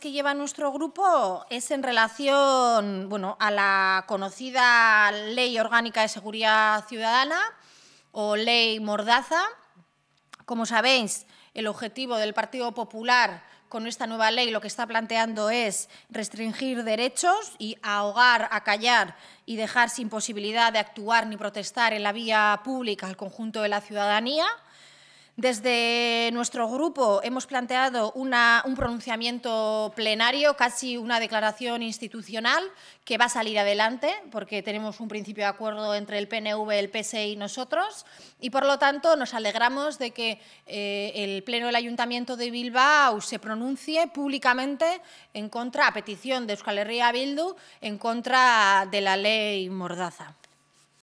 que lleva nuestro grupo es en relación bueno, a la conocida Ley Orgánica de Seguridad Ciudadana o Ley Mordaza. Como sabéis, el objetivo del Partido Popular con esta nueva ley lo que está planteando es restringir derechos y ahogar, acallar y dejar sin posibilidad de actuar ni protestar en la vía pública al conjunto de la ciudadanía. Desde nuestro grupo hemos planteado un pronunciamiento plenario, casi una declaración institucional, que va a salir adelante, porque tenemos un principio de acuerdo entre el PNV, el PSE y nosotros, y por lo tanto nos alegramos de que eh, el Pleno del Ayuntamiento de Bilbao se pronuncie públicamente en contra, a petición de Euskal Herria Bildu, en contra de la ley Mordaza.